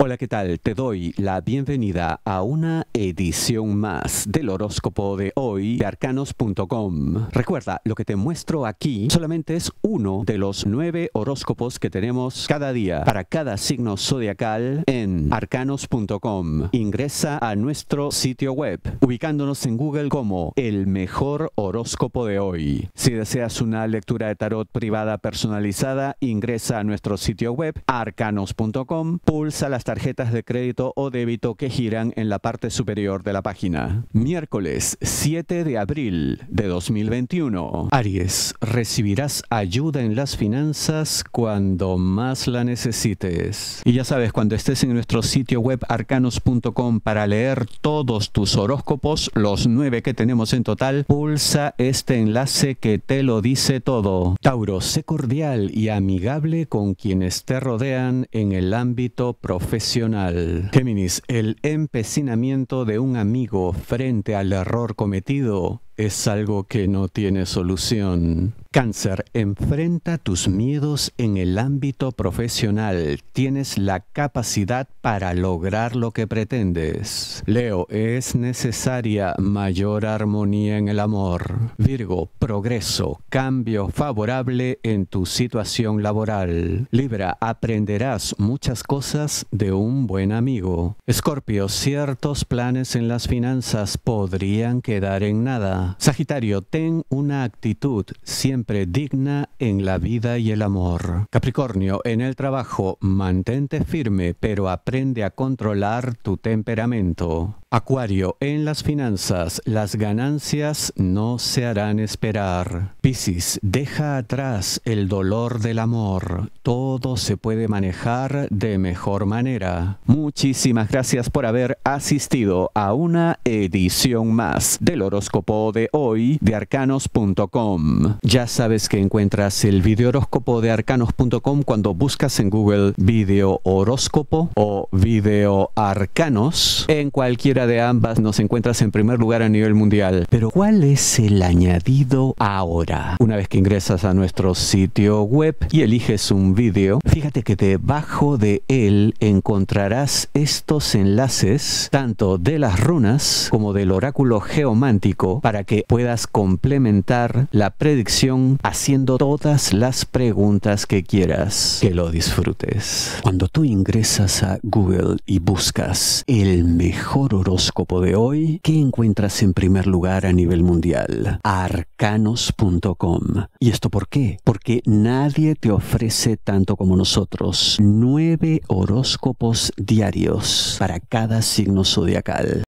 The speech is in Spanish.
Hola, ¿qué tal? Te doy la bienvenida a una edición más del horóscopo de hoy de arcanos.com. Recuerda, lo que te muestro aquí solamente es uno de los nueve horóscopos que tenemos cada día para cada signo zodiacal en arcanos.com. Ingresa a nuestro sitio web, ubicándonos en Google como el mejor horóscopo de hoy. Si deseas una lectura de tarot privada personalizada, ingresa a nuestro sitio web arcanos.com, pulsa las tarjetas de crédito o débito que giran en la parte superior de la página. Miércoles 7 de abril de 2021. Aries, recibirás ayuda en las finanzas cuando más la necesites. Y ya sabes, cuando estés en nuestro sitio web arcanos.com para leer todos tus horóscopos, los nueve que tenemos en total, pulsa este enlace que te lo dice todo. Tauro, sé cordial y amigable con quienes te rodean en el ámbito profesional Géminis, el empecinamiento de un amigo frente al error cometido es algo que no tiene solución. Cáncer, enfrenta tus miedos en el ámbito profesional. Tienes la capacidad para lograr lo que pretendes. Leo, es necesaria mayor armonía en el amor. Virgo, progreso, cambio favorable en tu situación laboral. Libra, aprenderás muchas cosas de un buen amigo. Escorpio, ciertos planes en las finanzas podrían quedar en nada. Sagitario, ten una actitud siempre digna en la vida y el amor. Capricornio, en el trabajo, mantente firme, pero aprende a controlar tu temperamento. Acuario, en las finanzas, las ganancias no se harán esperar. Piscis, deja atrás el dolor del amor. Todo se puede manejar de mejor manera. Muchísimas gracias por haber asistido a una edición más del horóscopo de hoy de arcanos.com. Ya sabes que encuentras el video horóscopo de arcanos.com cuando buscas en Google video horóscopo o video arcanos en cualquier de ambas nos encuentras en primer lugar a nivel mundial. Pero ¿cuál es el añadido ahora? Una vez que ingresas a nuestro sitio web y eliges un vídeo, fíjate que debajo de él encontrarás estos enlaces tanto de las runas como del oráculo geomántico para que puedas complementar la predicción haciendo todas las preguntas que quieras. Que lo disfrutes. Cuando tú ingresas a Google y buscas el mejor oráculo horóscopo de hoy que encuentras en primer lugar a nivel mundial, arcanos.com. ¿Y esto por qué? Porque nadie te ofrece tanto como nosotros. Nueve horóscopos diarios para cada signo zodiacal.